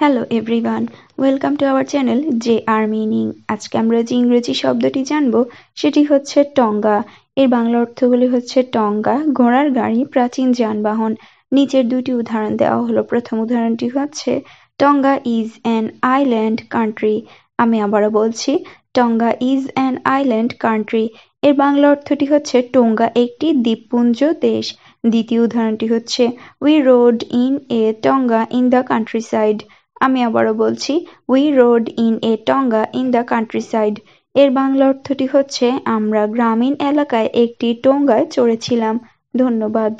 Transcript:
hello everyone welcome to our channel J R meaning আজকে আমরা যে ইংরেজি শব্দটি জানব সেটি হচ্ছে টঙ্গা এর বাংলা অর্থগুলি হচ্ছে টঙ্গা ঘোড়ার গাড়ি প্রাচীন যানবাহন নিচের দুটি উদাহরণ দেওয়া হলো প্রথম উদাহরণটি হচ্ছে Tonga is an island country আমি আবারও বলছি Tonga is an island country এর বাংলা অর্থটি হচ্ছে টঙ্গা একটি দ্বীপপুঞ্জ দেশ দ্বিতীয় উদাহরণটি হচ্ছে we rode in a tonga in the countryside আমি আবারও বলছি we rode in a tonga in the countryside এর বাংলা অর্থটি হচ্ছে আমরা গ্রামীণ এলাকায় একটি টোঙ্গায় চড়েছিলাম ধন্যবাদ